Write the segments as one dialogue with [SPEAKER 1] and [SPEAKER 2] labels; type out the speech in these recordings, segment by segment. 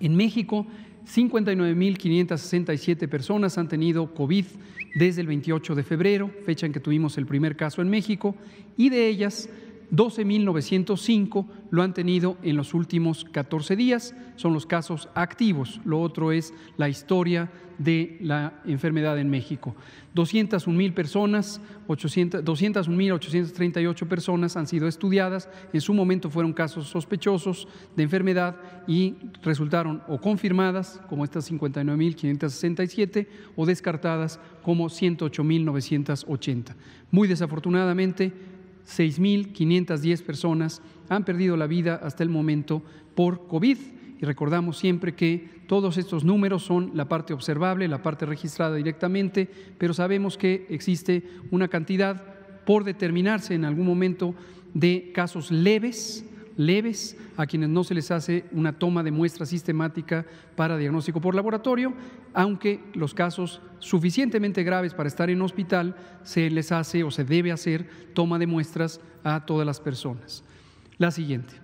[SPEAKER 1] En México, 59.567 personas han tenido COVID desde el 28 de febrero, fecha en que tuvimos el primer caso en México, y de ellas 12.905 lo han tenido en los últimos 14 días, son los casos activos. Lo otro es la historia de la enfermedad en México. personas, 201.838 personas han sido estudiadas, en su momento fueron casos sospechosos de enfermedad y resultaron o confirmadas como estas 59.567 o descartadas como 108.980. Muy desafortunadamente, 6.510 personas han perdido la vida hasta el momento por COVID. Y recordamos siempre que todos estos números son la parte observable, la parte registrada directamente, pero sabemos que existe una cantidad por determinarse en algún momento de casos leves leves a quienes no se les hace una toma de muestra sistemática para diagnóstico por laboratorio, aunque los casos suficientemente graves para estar en hospital se les hace o se debe hacer toma de muestras a todas las personas. La siguiente.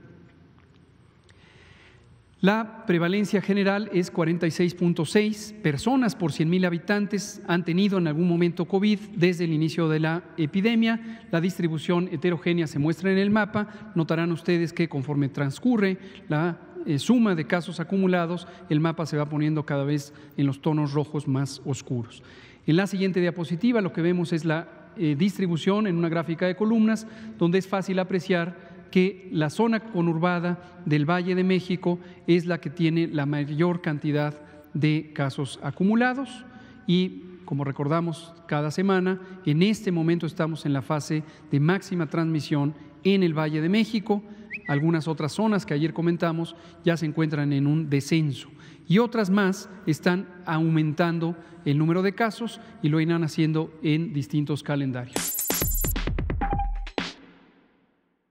[SPEAKER 1] La prevalencia general es 46.6 personas por 100.000 habitantes han tenido en algún momento COVID desde el inicio de la epidemia. La distribución heterogénea se muestra en el mapa. Notarán ustedes que conforme transcurre la eh, suma de casos acumulados, el mapa se va poniendo cada vez en los tonos rojos más oscuros. En la siguiente diapositiva lo que vemos es la eh, distribución en una gráfica de columnas donde es fácil apreciar que la zona conurbada del Valle de México es la que tiene la mayor cantidad de casos acumulados y como recordamos cada semana, en este momento estamos en la fase de máxima transmisión en el Valle de México. Algunas otras zonas que ayer comentamos ya se encuentran en un descenso y otras más están aumentando el número de casos y lo irán haciendo en distintos calendarios.